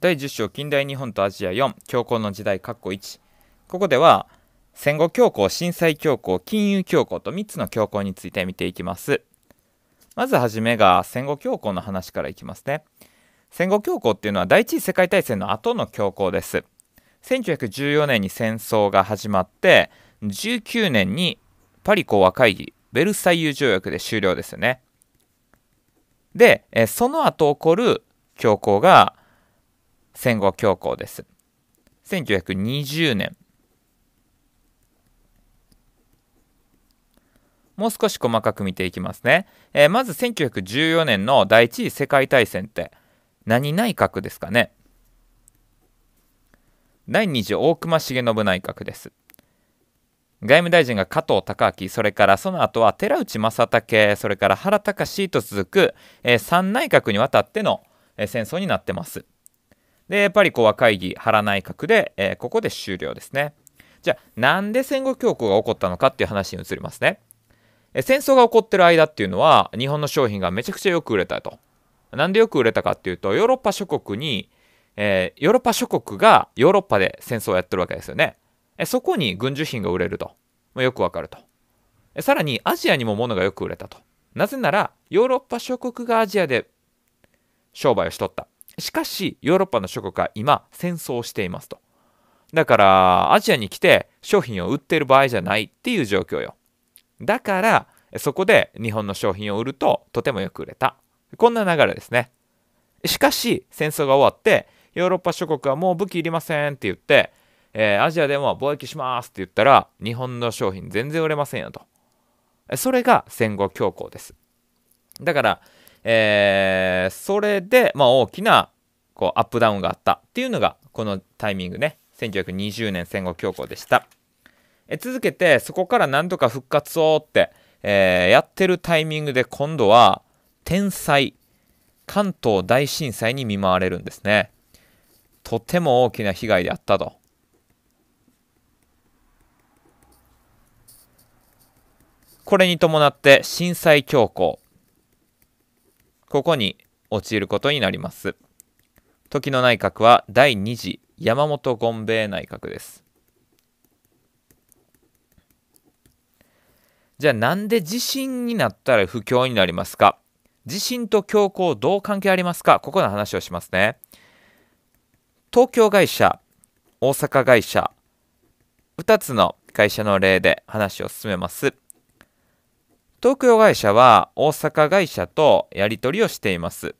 第10章近代日本とアジア4恐慌の時代括弧1ここでは戦後恐慌震災恐慌金融恐慌と3つの恐慌について見ていきますまずはじめが戦後恐慌の話からいきますね戦後恐慌っていうのは第一次世界大戦の後の恐慌です1914年に戦争が始まって19年にパリ講和会議ベルサイユ条約で終了ですよねでその後起こる恐慌が戦後恐慌です。1920年。もう少し細かく見ていきますね。えー、まず1914年の第一次世界大戦って何内閣ですかね第二次大隈重信内閣です。外務大臣が加藤孝明それからその後は寺内正武それから原敬と続く、えー、3内閣にわたっての、えー、戦争になってますで、やっぱりこう和会議、原内閣で、えー、ここで終了ですね。じゃあ、なんで戦後恐慌が起こったのかっていう話に移りますね。え戦争が起こってる間っていうのは、日本の商品がめちゃくちゃよく売れたと。なんでよく売れたかっていうと、ヨーロッパ諸国に、えー、ヨーロッパ諸国がヨーロッパで戦争をやってるわけですよね。えそこに軍需品が売れると。まよくわかると。えさらに、アジアにも物がよく売れたと。なぜなら、ヨーロッパ諸国がアジアで商売をしとった。しかしヨーロッパの諸国は今戦争をしていますとだからアジアに来て商品を売ってる場合じゃないっていう状況よだからそこで日本の商品を売るととてもよく売れたこんな流れですねしかし戦争が終わってヨーロッパ諸国はもう武器いりませんって言って、えー、アジアでも貿易しますって言ったら日本の商品全然売れませんよとそれが戦後恐慌ですだからえー、それで、まあ、大きなこうアップダウンがあったっていうのがこのタイミングね1920年戦後恐慌でしたえ続けてそこから何とか復活をって、えー、やってるタイミングで今度は天災関東大震災に見舞われるんですねとても大きな被害であったとこれに伴って震災恐慌ここに陥ることになります時の内閣は第2次山本権兵衛内閣ですじゃあなんで地震になったら不況になりますか地震と恐慌どう関係ありますかここの話をしますね東京会社大阪会社2つの会社の例で話を進めます東京会社は大阪会社とやり取りをしています。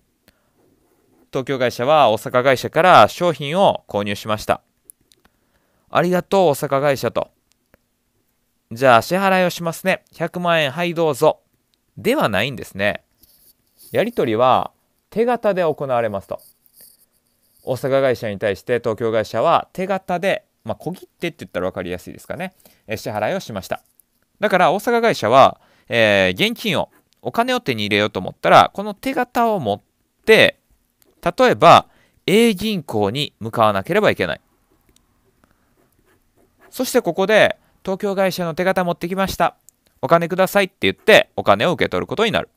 東京会社は大阪会社から商品を購入しました。ありがとう大阪会社と。じゃあ支払いをしますね。100万円はいどうぞ。ではないんですね。やり取りは手形で行われますと。大阪会社に対して東京会社は手形で、まあ、小切手って言ったら分かりやすいですかね。支払いをしました。だから大阪会社はえー、現金を、お金を手に入れようと思ったら、この手形を持って、例えば A 銀行に向かわなければいけない。そしてここで、東京会社の手形持ってきました。お金くださいって言って、お金を受け取ることになる。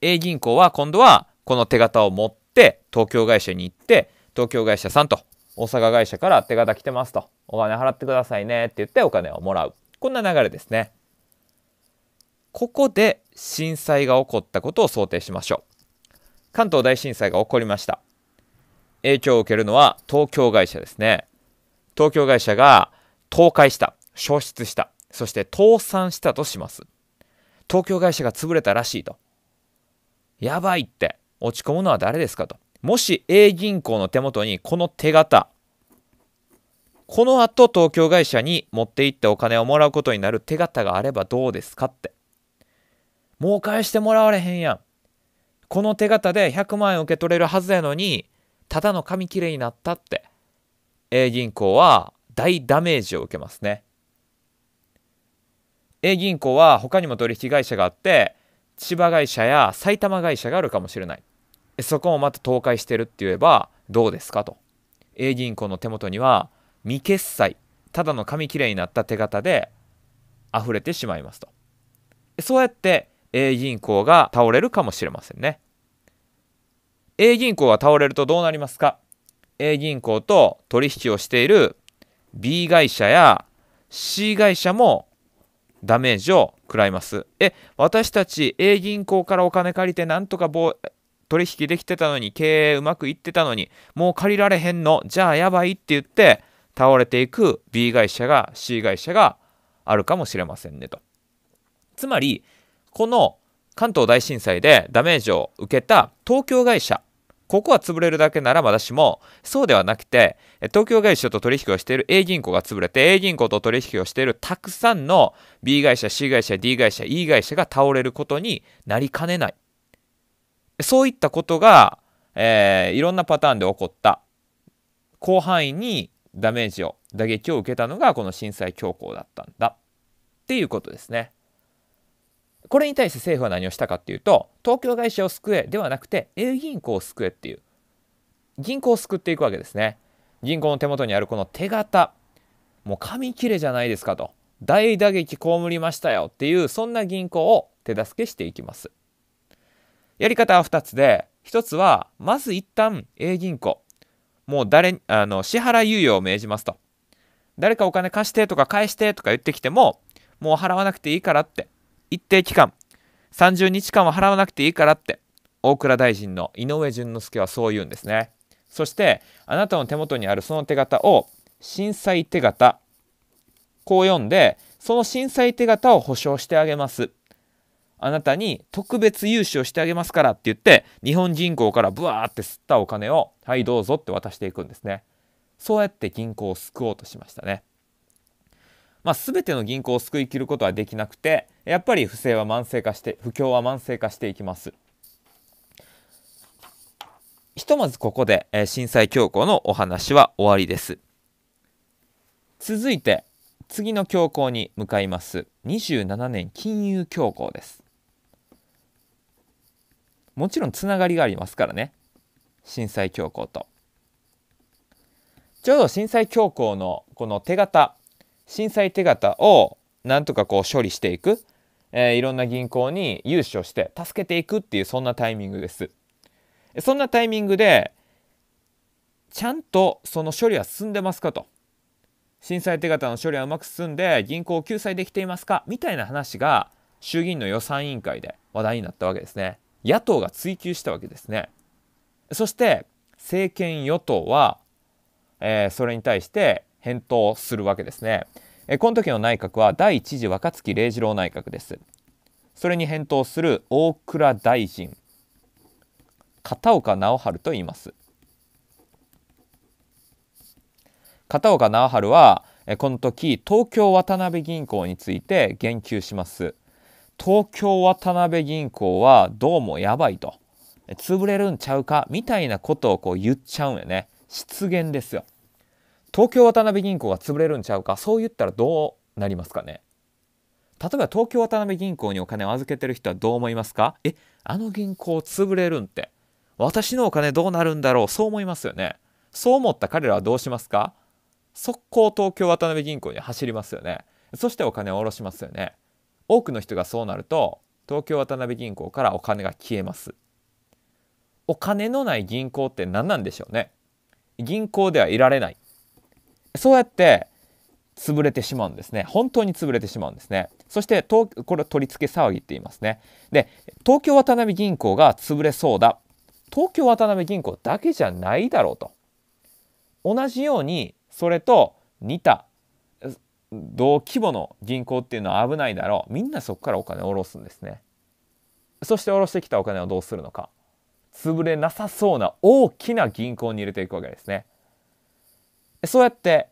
A 銀行は今度はこの手形を持って東京会社に行って東京会社さんと大阪会社から手形来てますとお金払ってくださいねって言ってお金をもらうこんな流れですねここで震災が起こったことを想定しましょう関東大震災が起こりました影響を受けるのは東京会社ですね東京会社が倒壊した消失したそして倒産したとします東京会社が潰れたらしいとやばいって落ち込むのは誰ですかともし A 銀行の手元にこの手形、この後東京会社に持って行ってお金をもらうことになる手形があればどうですかって。もう返してもらわれへんやん。この手形で100万円受け取れるはずやのに、ただの紙切れになったって。A 銀行は大ダメージを受けますね。A 銀行は他にも取引会社があって、千葉会社や埼玉会社があるかもしれない。そこもまた倒壊してるって言えばどうですかと A 銀行の手元には未決済ただの紙きれいになった手形で溢れてしまいますとそうやって A 銀行が倒れるかもしれませんね A 銀行が倒れるとどうなりますか A 銀行と取引をしている B 会社や C 会社もダメージを食らいますえ私たち A 銀行からお金借りてなんとか取引できてたのに、経営うまくいってたのに、もう借りられへんの、じゃあやばいって言って、倒れていく B 会社が C 会社があるかもしれませんねと。つまり、この関東大震災でダメージを受けた東京会社、ここは潰れるだけならまだしも、そうではなくて、東京会社と取引をしている A 銀行が潰れて、A 銀行と取引をしているたくさんの B 会社、C 会社、D 会社、E 会社が倒れることになりかねない。そういったことが、えー、いろんなパターンで起こった広範囲にダメージを打撃を受けたのがこの震災恐慌だったんだっていうことですね。これに対して政府は何をしたかっていうと東京会社を救えではなくて A 銀行を救えっていう銀行を救っていくわけですね。銀行の手元にあるこの手形もう紙切れじゃないですかと大打撃被りましたよっていうそんな銀行を手助けしていきます。やり方は2つで、1つは、まず一旦 A 銀行、もう誰、あの、支払い猶予を命じますと。誰かお金貸してとか返してとか言ってきても、もう払わなくていいからって、一定期間、30日間は払わなくていいからって、大倉大臣の井上淳之介はそう言うんですね。そして、あなたの手元にあるその手形を、震災手形、こう読んで、その震災手形を保証してあげます。あなたに特別融資をしてあげますからって言って日本銀行からブワーって吸ったお金をはいどうぞって渡していくんですねそうやって銀行を救おうとしましたねまあ、全ての銀行を救いきることはできなくてやっぱり不正は慢性化して不況は慢性化していきますひとまずここで、えー、震災恐慌のお話は終わりです続いて次の恐慌に向かいます27年金融恐慌ですもちろんつながりがありますからね震災恐慌とちょうど震災恐慌のこの手形震災手形をなんとかこう処理していく、えー、いろんな銀行に融資をして助けていくっていうそんなタイミングですそんなタイミングでちゃんとその処理は進んでますかと震災手形の処理はうまく進んで銀行を救済できていますかみたいな話が衆議院の予算委員会で話題になったわけですね。野党が追及したわけですね。そして政権与党は、えー、それに対して返答するわけですね。えー、この時の内閣は第一次若槻礼次郎内閣です。それに返答する大蔵大臣片岡直春と言います。片岡直春はこの時東京渡辺銀行について言及します。東京渡辺銀行はどうもやばいと潰れるんちゃうかみたいなことをこう言っちゃうんやね失言ですよ東京渡辺銀行が潰れるんちゃうかそう言ったらどうなりますかね例えば東京渡辺銀行にお金を預けてる人はどう思いますかえあの銀行潰れるんって私のお金どうなるんだろうそう思いますよねそう思った彼らはどうしますか速攻東京渡辺銀行に走りますよねそしてお金を下ろしますよね多くの人がそうなると東京渡辺銀行からお金が消えますお金のない銀行って何なんでしょうね銀行ではいられないそうやって潰れてしまうんですね本当に潰れてしまうんですねそしてこれ取り付け騒ぎって言いますねで東京渡辺銀行が潰れそうだ東京渡辺銀行だけじゃないだろうと同じようにそれと似た同規模の銀行っていうのは危ないだろうみんなそこからお金を下ろすんですねそして下ろしてきたお金をどうするのか潰れなさそうな大きな銀行に入れていくわけですねそうやって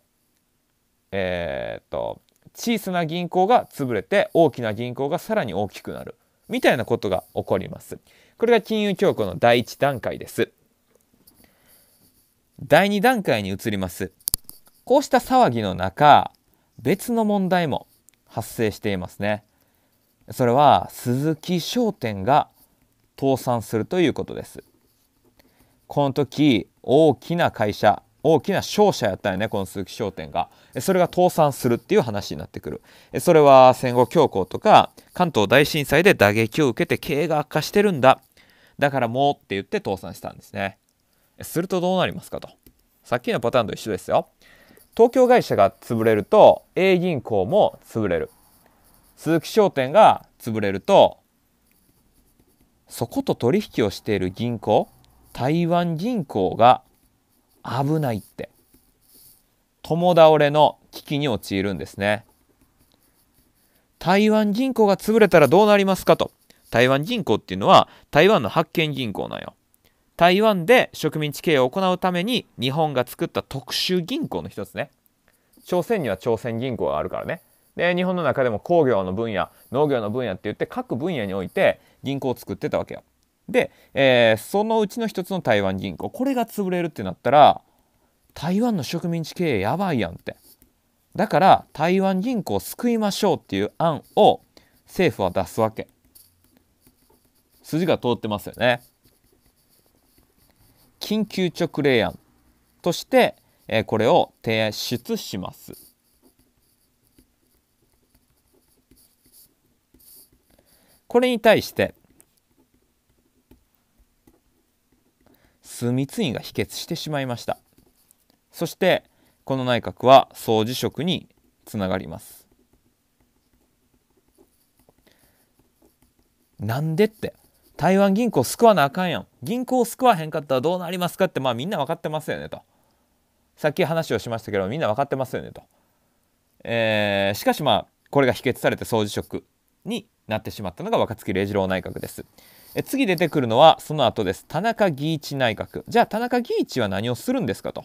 えー、っと小さな銀行が潰れて大きな銀行がさらに大きくなるみたいなことが起こりますこれが金融恐慌の第1段階です第2段階に移りますこうした騒ぎの中別の問題も発生していますねそれは鈴木商店が倒産するということですこの時大きな会社大きな商社やったよねこの鈴木商店がそれが倒産するっていう話になってくるそれは戦後恐慌とか関東大震災で打撃を受けて経営が悪化してるんだだからもうって言って倒産したんですねするとどうなりますかとさっきのパターンと一緒ですよ東京会社が潰れると A 銀行も潰れる鈴木商店が潰れるとそこと取引をしている銀行台湾銀行が危ないって共倒れの危機に陥るんですね台湾銀行が潰れたらどうなりますかと台湾銀行っていうのは台湾の発見銀行なんよ台湾で植民地経営を行うために日本が作った特殊銀行の一つね朝鮮には朝鮮銀行があるからねで日本の中でも工業の分野農業の分野って言って各分野において銀行を作ってたわけよ。で、えー、そのうちの一つの台湾銀行これが潰れるってなったら台湾の植民地経営やばいやんってだから台湾銀行を救いましょうっていう案を政府は出すわけ筋が通ってますよね緊急直令案として、えこれを提出します。これに対して枢密院が否決してしまいましたそしてこの内閣は総辞職につながりますなんでって台湾銀行救わなあかんやん銀行救わへんかったらどうなりますかってまあみんな分かってますよねとさっき話をしましたけどみんな分かってますよねと、えー、しかしまあこれが否決されて総辞職になってしまったのが若槻礼次郎内閣ですえ次出てくるのはその後です田中義一内閣じゃあ田中義一は何をするんですかと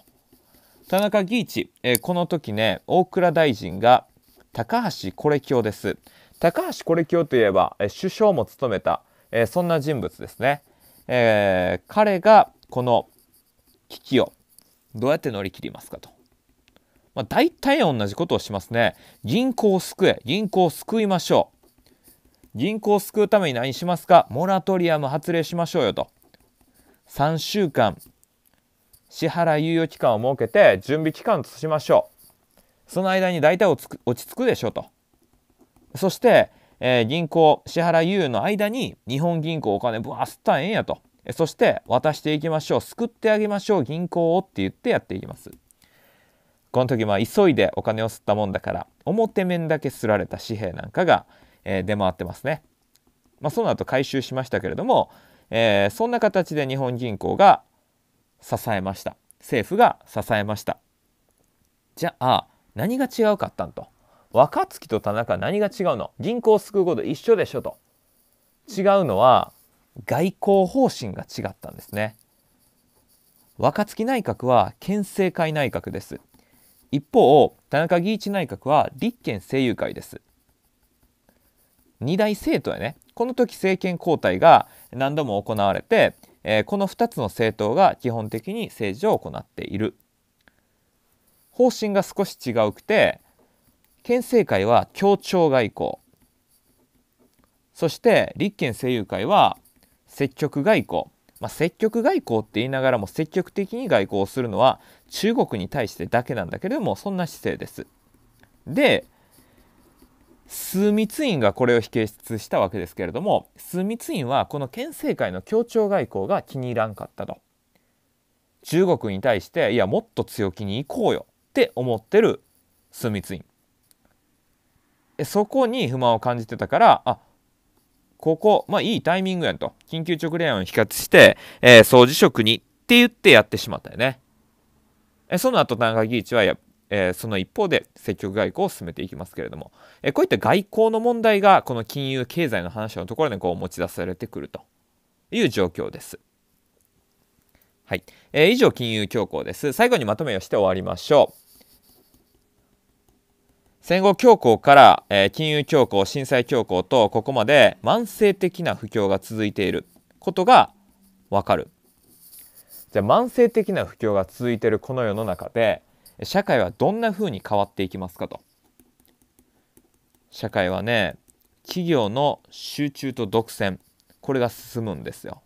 田中義一、えー、この時ね大蔵大臣が高橋是清です高橋是清といえば、えー、首相も務めたえー、そんな人物ですね、えー、彼がこの危機をどうやって乗り切りますかと、まあ、大体同じことをしますね銀行を救え銀行を救いましょう銀行を救うために何しますかモラトリアム発令しましょうよと3週間支払い猶予期間を設けて準備期間としましょうその間に大体落ち着くでしょうとそしてえー、銀行支払予の間に日本銀行お金ぶわすったらええんやとそして渡していきましょう救ってあげましょう銀行をって言ってやっていきますこの時まあ急いでお金を吸ったもんだから表面だけすられた紙幣なんかが、えー、出回ってますね、まあ、その後回収しましたけれども、えー、そんな形で日本銀行が支えました政府が支えましたじゃあ何が違うかったんと若槻と田中何が違うの銀行を救うこと一緒でしょと違うのは外交方針が違ったんですね若槻内閣は県政会内閣です一方田中義一内閣は立憲政友会です二大政党やねこの時政権交代が何度も行われて、えー、この2つの政党が基本的に政治を行っている方針が少し違うくて県政会は協調外交そして立憲政友会は積極外交、まあ、積極外交って言いながらも積極的に外交をするのは中国に対してだけなんだけれどもそんな姿勢です。で枢密院がこれを否決したわけですけれども枢密院はこの県政会の協調外交が気に入らんかったと中国に対していやもっと強気に行こうよって思ってる枢密院そこに不満を感じてたからあここ、まあ、いいタイミングやんと緊急直令案を比較して、えー、掃除職にって言ってやってしまったよね。えその後田中義一はや、えー、その一方で積極外交を進めていきますけれども、えこういった外交の問題がこの金融経済の話のところでこう持ち出されてくるという状況です。はい、えー、以上金融恐慌です。最後にまとめをして終わりましょう。戦後恐慌から、えー、金融恐慌震災恐慌とここまで慢性的な不況が続いていることがわかるじゃあ慢性的な不況が続いているこの世の中で社会はどんなふうに変わっていきますかと社会はね企業の集中と独占これが進むんですよ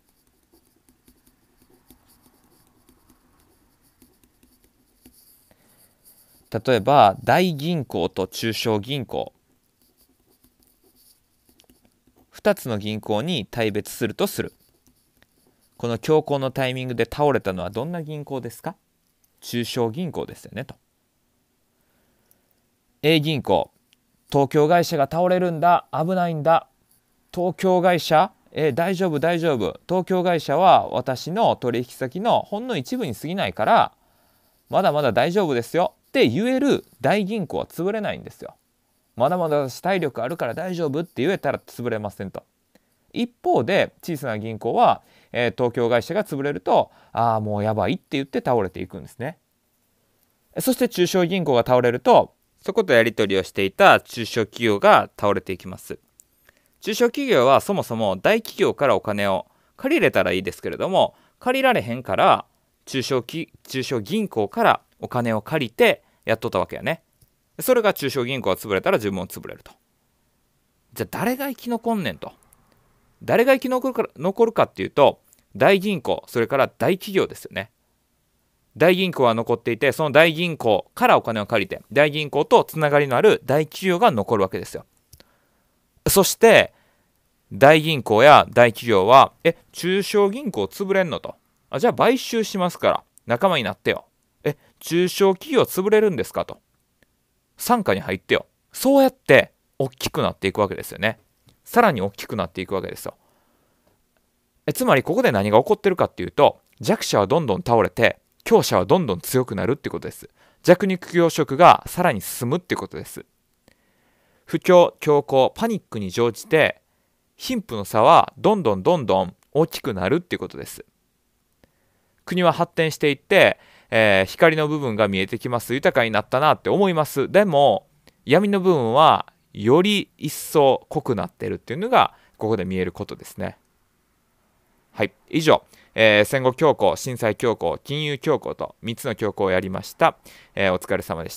例えば大銀行と中小銀行2つの銀行に対別するとするこの強行のタイミングで倒れたのはどんな銀行ですか中小銀行ですよねと A 銀行東京会社が倒れるんだ危ないんだ東京会社え大丈夫大丈夫東京会社は私の取引先のほんの一部に過ぎないからまだまだ大丈夫ですよって言える大銀行は潰れないんですよ。まだまだ私体力あるから大丈夫って言えたら潰れませんと。一方で小さな銀行は、えー、東京会社が潰れるとああもうやばいって言って倒れていくんですね。そして中小銀行が倒れるとそことやり取りをしていた中小企業が倒れていきます。中小企業はそもそも大企業からお金を借りれたらいいですけれども借りられへんから中小き中小銀行からお金を借りてやっとったわけやね。それが中小銀行が潰れたら自分も潰れると。じゃあ誰が生き残んねんと。誰が生き残るか残るかっていうと大銀行それから大企業ですよね。大銀行は残っていてその大銀行からお金を借りて大銀行とつながりのある大企業が残るわけですよ。そして大銀行や大企業はえ中小銀行潰れんのとあじゃあ買収しますから仲間になってよ中小企業潰れるんですかと。傘下に入ってよ。そうやって大きくなっていくわけですよね。さらに大きくなっていくわけですよ。えつまりここで何が起こってるかっていうと弱者はどんどん倒れて強者はどんどん強くなるってことです。弱肉強食がさらに進むってことです。不況、強行、パニックに乗じて貧富の差はどんどんどんどん大きくなるってことです。国は発展していってえー、光の部分が見えてきます豊かになったなって思いますでも闇の部分はより一層濃くなってるっていうのがここで見えることですねはい以上、えー、戦後恐慌震災恐慌金融恐慌と3つの恐慌をやりました、えー、お疲れ様でした